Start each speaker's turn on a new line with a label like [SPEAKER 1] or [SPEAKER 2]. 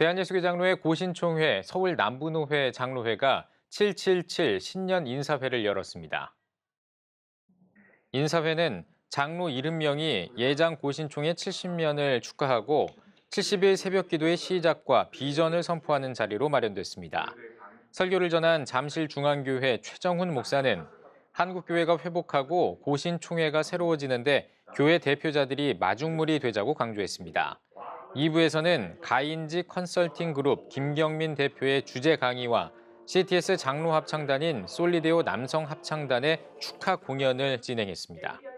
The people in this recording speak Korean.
[SPEAKER 1] 대한예술계 장로회 고신총회 서울 남부노회 장로회가 777 신년 인사회를 열었습니다. 인사회는 장로 70명이 예장 고신총회 70년을 축하하고 70일 새벽 기도의 시작과 비전을 선포하는 자리로 마련됐습니다. 설교를 전한 잠실중앙교회 최정훈 목사는 한국교회가 회복하고 고신총회가 새로워지는데 교회 대표자들이 마중물이 되자고 강조했습니다. 2부에서는 가인지 컨설팅 그룹 김경민 대표의 주제 강의와 CTS 장로 합창단인 솔리데오 남성 합창단의 축하 공연을 진행했습니다.